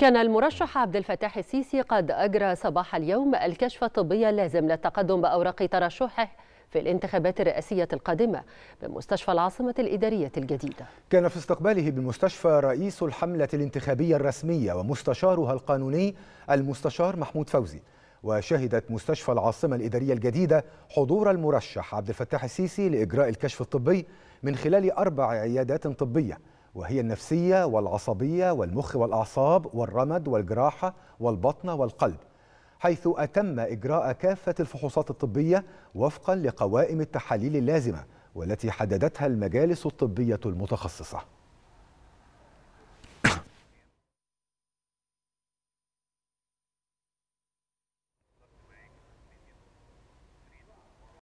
كان المرشح عبد الفتاح السيسي قد أجرى صباح اليوم الكشف الطبي اللازم للتقدم بأوراق ترشحه في الانتخابات الرئاسية القادمة بمستشفى العاصمة الإدارية الجديدة كان في استقباله بالمستشفى رئيس الحملة الانتخابية الرسمية ومستشارها القانوني المستشار محمود فوزي وشهدت مستشفى العاصمة الإدارية الجديدة حضور المرشح عبد الفتاح السيسي لإجراء الكشف الطبي من خلال أربع عيادات طبية وهي النفسية والعصبية والمخ والأعصاب والرمد والجراحة والبطن والقلب حيث أتم إجراء كافة الفحوصات الطبية وفقا لقوائم التحاليل اللازمة والتي حددتها المجالس الطبية المتخصصة